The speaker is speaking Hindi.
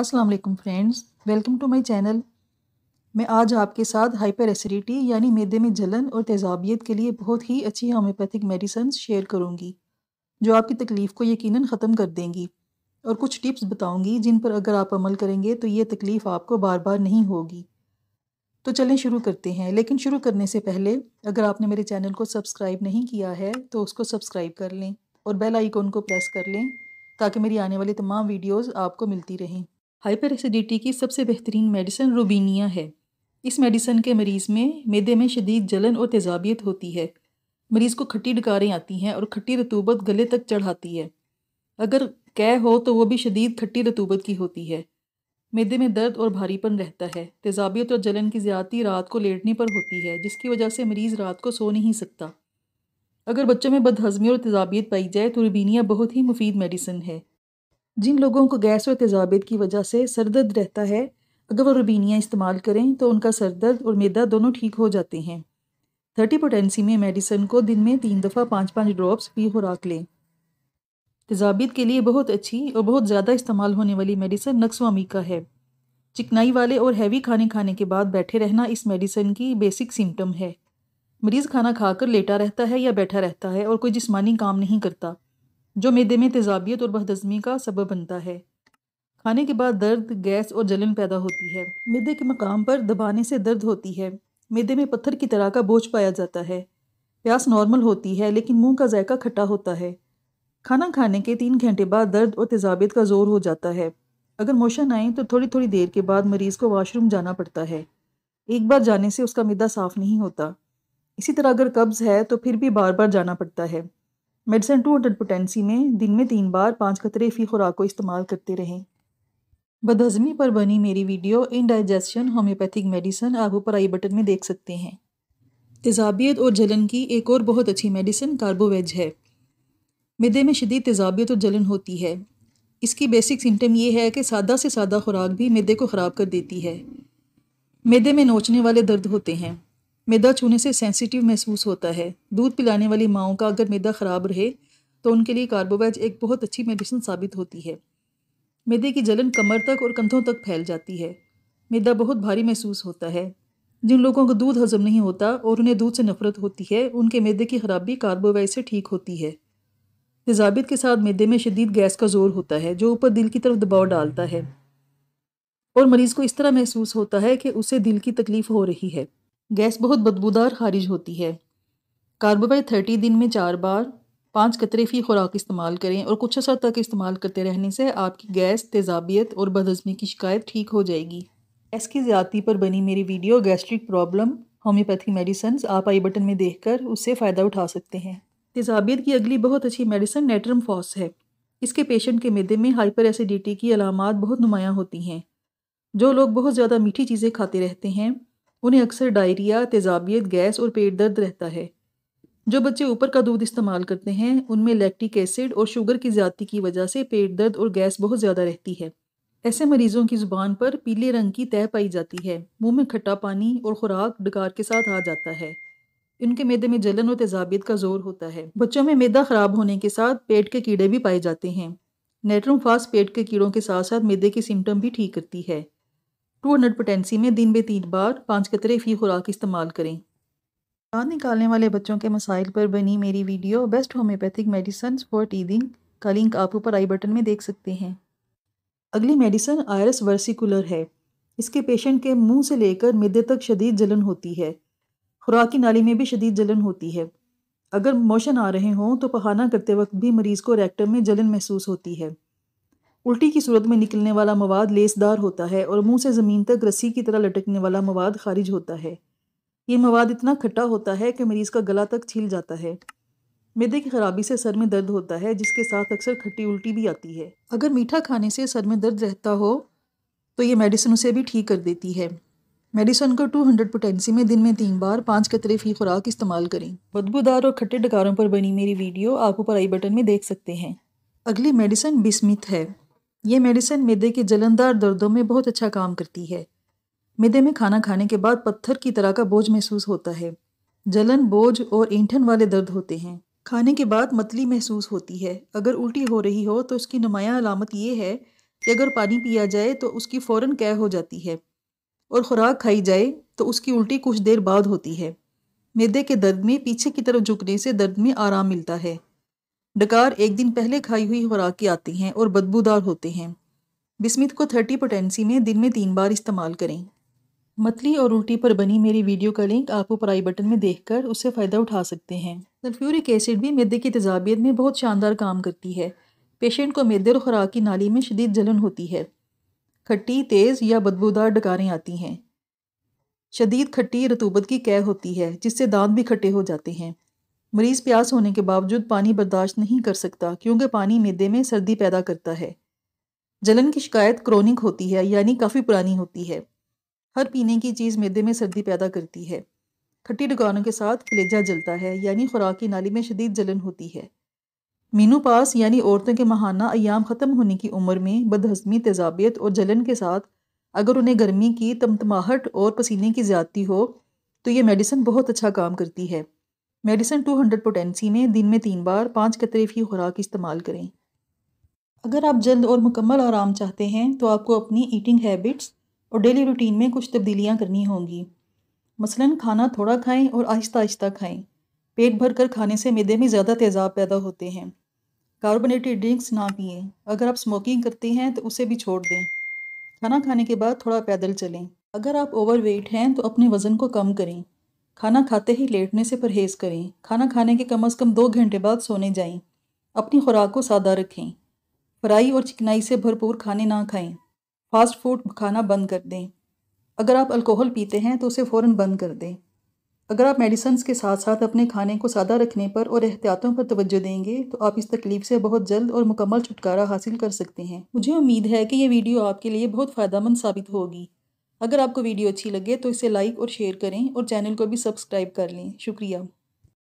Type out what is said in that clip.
अस्सलाम वालेकुम friends welcome to my channel मैं आज आपके साथ हाइपर एसिडिटी यानी मैदे में जलन और तेजाबियत के लिए बहुत ही अच्छी होम्योपैथिक मेडिसन शेयर करूँगी जो आपकी तकलीफ़ को यकीनन ख़त्म कर देंगी और कुछ टिप्स बताऊँगी जिन पर अगर आप अमल करेंगे तो ये तकलीफ़ आपको बार बार नहीं होगी तो चलें शुरू करते हैं लेकिन शुरू करने से पहले अगर आपने मेरे चैनल को सब्सक्राइब नहीं किया है तो उसको सब्सक्राइब कर लें और बेल आइकॉन को प्रेस कर लें ताकि मेरी आने वाली तमाम वीडियोस आपको मिलती रहें हाइपर एसिडिटी की सबसे बेहतरीन मेडिसिन रूबीनिया है इस मेडिसिन के मरीज़ में मैदे में शदीद जलन और तेजाबियत होती है मरीज़ को खट्टी डकारें आती हैं और खट्टी रतूबत गले तक चढ़ाती है अगर कै हो तो वह भी शदीद खट्टी रतूबत की होती है मैदे में दर्द और भारीपन रहता है तेजाबियत और जलन की ज़्यादती रात को लेटने पर होती है जिसकी वजह से मरीज़ रात को सो नहीं सकता अगर बच्चों में बदहजमी और तेजाबियत पाई जाए तो रूबीनिया बहुत ही मुफीद मेडिसिन है जिन लोगों को गैस और तेजाबियत की वजह से सर दर्द रहता है अगर वो रुबीनिया इस्तेमाल करें तो उनका सर दर्द और मैदा दोनों ठीक हो जाते हैं थर्टी पोटेंसी में मेडिसन को दिन में तीन दफ़ा पाँच पाँच ड्रॉप्स भी खुराक लें तेजाबियत के लिए बहुत अच्छी और बहुत ज़्यादा इस्तेमाल होने वाली मेडिसन नक्सवामी का है चिकनाई वाले और हैवी खाने खाने के बाद बैठे रहना इस मेडिसन की बेसिक सिम्टम है मरीज़ खाना खाकर लेटा रहता है या बैठा रहता है और कोई जिस्मानी काम नहीं करता जो मैदे में तेजाबियत और बहदजमी का सबब बनता है खाने के बाद दर्द गैस और जलन पैदा होती है मैदे के मकाम पर दबाने से दर्द होती है मैदे में पत्थर की तरह का बोझ पाया जाता है प्यास नॉर्मल होती है लेकिन मुंह का जायका खट्टा होता है खाना खाने के तीन घंटे बाद दर्द और तेजाबियत का जोर हो जाता है अगर मोशन आए तो थोड़ी थोड़ी देर के बाद मरीज़ को वाशरूम जाना पड़ता है एक बार जाने से उसका मैदा साफ़ नहीं होता इसी तरह अगर कब्ज़ है तो फिर भी बार बार जाना पड़ता है मेडिसिन टू हंड्रेड पोटेंसी में दिन में तीन बार पाँच कतरे फ़ी खुराक को इस्तेमाल करते रहें बदहजमी पर बनी मेरी वीडियो इनडाइजेशन होम्योपैथिक मेडिसिन आप ऊपर आई बटन में देख सकते हैं तेजाबियत और जलन की एक और बहुत अच्छी मेडिसिन कार्बोवेज है मिदे में शदीद तेजाबियत और जलन होती है इसकी बेसिक सिम्टम ये है कि सादा से सादा खुराक भी मैदे को ख़राब कर देती है मैदे में नोचने वाले दर्द होते हैं मैदा छूने से सेंसिटिव महसूस होता है दूध पिलाने वाली माओ का अगर मैदा ख़राब रहे तो उनके लिए कार्बोवैज एक बहुत अच्छी मेडिसिन साबित होती है मैदे की जलन कमर तक और कंधों तक फैल जाती है मैदा बहुत भारी महसूस होता है जिन लोगों को दूध हजम नहीं होता और उन्हें दूध से नफरत होती है उनके मैदे की खराबी कार्बोवैज से ठीक होती है तजाबित के साथ मैदे में शदीद गैस का जोर होता है जो ऊपर दिल की तरफ दबाव डालता है और मरीज़ को इस तरह महसूस होता है कि उसे दिल की तकलीफ़ हो रही है गैस बहुत बदबूदार खारिज होती है कार्बोबाइ थर्टी दिन में चार बार पाँच कतरे फी खुराक इस्तेमाल करें और कुछ असर तक इस्तेमाल करते रहने से आपकी गैस तेजाबियत और बदहजमी की शिकायत ठीक हो जाएगी गैस की ज़्यादती पर बनी मेरी video gastric problem homeopathy medicine आप आई बटन में देख कर उससे फ़ायदा उठा सकते हैं तेजाबियत की अगली बहुत अच्छी मेडिसन नेटरम फॉस है इसके पेशेंट के मैदे में हाइपर एसिडिटी की अलामत बहुत नुमायाँ होती हैं जो लोग बहुत ज़्यादा मीठी चीज़ें खाते रहते हैं उन्हें अक्सर डायरिया तेजाबियत गैस और पेट दर्द रहता है जो बच्चे ऊपर का दूध इस्तेमाल करते हैं उनमें लैक्टिक एसिड और शुगर की ज्यादा की वजह से पेट दर्द और गैस बहुत ज़्यादा रहती है ऐसे मरीजों की ज़ुबान पर पीले रंग की तय पाई जाती है मुंह में खट्टा पानी और ख़ुराक डकार के साथ आ जाता है इनके मैदे में जलन और तेजाबियत का जोर होता है बच्चों में मैदा ख़राब होने के साथ पेट के कीड़े भी पाए जाते हैं नेट्रोफास पेट के कीड़ों के साथ साथ मैदे की सिम्टम भी ठीक करती है टू हंड्रेड पोटेंसी में दिन में तीन बार पाँच कतरे फी खुराक इस्तेमाल करें दांत निकालने वाले बच्चों के मसाइल पर बनी मेरी video best homeopathic medicine for teething का लिंक आप ऊपर आई बटन में देख सकते हैं अगली मेडिसन आयरस वर्सिकुलर है इसके पेशेंट के मुंह से लेकर मिदे तक शदीद जलन होती है खुराक की नाली में भी शदीद जलन होती है अगर मोशन आ रहे हों तो पहाना करते वक्त भी मरीज़ को रेक्टम में जलन महसूस होती है उल्टी की सूरत में निकलने वाला मवाद लेसदार होता है और मुंह से ज़मीन तक रस्सी की तरह लटकने वाला मवाद खारिज होता है ये मवाद इतना खट्टा होता है कि मरीज़ का गला तक छील जाता है मैदे की खराबी से सर में दर्द होता है जिसके साथ अक्सर खट्टी उल्टी भी आती है अगर मीठा खाने से सर में दर्द रहता हो तो ये मेडिसिन उसे भी ठीक कर देती है मेडिसन को 200 हंड्रेड पोटेंसी में दिन में तीन बार पाँच कतरे फी खुराक इस्तेमाल करें बदबूदार और खट्टे डकारों पर बनी मेरी वीडियो आप ऊपर आई बटन में देख सकते हैं अगली मेडिसन बिस्मिथ है ये मेडिसिन मैदे के जलनदार दर्दों में बहुत अच्छा काम करती है मैदे में खाना खाने के बाद पत्थर की तरह का बोझ महसूस होता है जलन बोझ और ईंठन वाले दर्द होते हैं खाने के बाद मतली महसूस होती है अगर उल्टी हो रही हो तो उसकी नुमाया अलामत ये है कि अगर पानी पिया जाए तो उसकी फ़ौर कै हो जाती है और ख़ुराक खाई जाए तो उसकी उल्टी कुछ देर बाद होती है मैदे के दर्द में पीछे की तरफ झुकने से दर्द में आराम मिलता है डकार एक दिन पहले खाई हुई खुराक की आती हैं और बदबूदार होते हैं बिस्मित को थर्टी पोटेंसी में दिन में तीन बार इस्तेमाल करें मतली और उल्टी पर बनी मेरी वीडियो का लिंक आप ऊपर आई बटन में देखकर उससे फ़ायदा उठा सकते हैं सल्फ्यूरिक एसिड भी मैदे की तजाबियत में बहुत शानदार काम करती है पेशेंट को मैदे और खुराक की नाली में शदीद जलन होती है खट्टी तेज़ या बदबूदार डकारें आती हैं शदीद खट्टी रतूबत की कैद होती है जिससे दांत भी खट्टे हो जाते हैं मरीज़ प्यास होने के बावजूद पानी बर्दाश्त नहीं कर सकता क्योंकि पानी मैदे में सर्दी पैदा करता है जलन की शिकायत क्रोनिक होती है यानी काफ़ी पुरानी होती है हर पीने की चीज़ मैदे में सर्दी पैदा करती है खट्टी दुकानों के साथ कलेजा जलता है यानी खुराक की नाली में शदीद जलन होती है मीनू पास यानी औरतों के महाना अयाम ख़त्म होने की उम्र में बदहजमी तेजाबियत और जलन के साथ अगर उन्हें गर्मी की तमतमाहट और पसीने की ज़्यादती हो तो ये मेडिसिन बहुत अच्छा काम करती है मेडिसन 200 पोटेंसी में दिन में तीन बार पाँच कतरे की खुराक इस्तेमाल करें अगर आप जल्द और मुकम्मल आराम चाहते हैं तो आपको अपनी ईटिंग हैबिट्स और डेली रूटीन में कुछ तब्दीलियाँ करनी होंगी मसलन खाना थोड़ा खाएं और आहिस्ता आहिस्ता खाएं पेट भर कर खाने से मैदे में ज़्यादा तेज़ाब पैदा होते हैं कार्बोनेटेड ड्रिंक्स ना पिए अगर आप स्मोकिंग करते हैं तो उसे भी छोड़ दें खाना खाने के बाद थोड़ा पैदल चलें अगर आप ओवरवेट हैं तो अपने वज़न को कम करें खाना खाते ही लेटने से परहेज करें खाना खाने के कम अज़ कम दो घंटे बाद सोने जाएं अपनी खुराक को सादा रखें फ्राई और चिकनाई से भरपूर खाने ना खाएं फास्ट फूड खाना बंद कर दें अगर आप अल्कोहल पीते हैं तो उसे फ़ौर बंद कर दें अगर आप मेडिसन्स के साथ साथ अपने खाने को सादा रखने पर और एहतियातों पर तवज्जो देंगे तो आप इस तकलीफ़ से बहुत जल्द और मुकम्मल छुटकारा हासिल कर सकते हैं मुझे उम्मीद है कि ये वीडियो आपके लिए बहुत फ़ायदा साबित होगी अगर आपको वीडियो अच्छी लगे तो इसे लाइक और शेयर करें और चैनल को भी सब्सक्राइब कर लें शुक्रिया